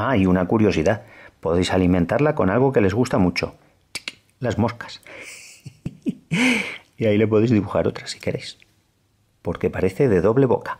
Ah, y una curiosidad. Podéis alimentarla con algo que les gusta mucho. Las moscas. y ahí le podéis dibujar otra si queréis. Porque parece de doble boca.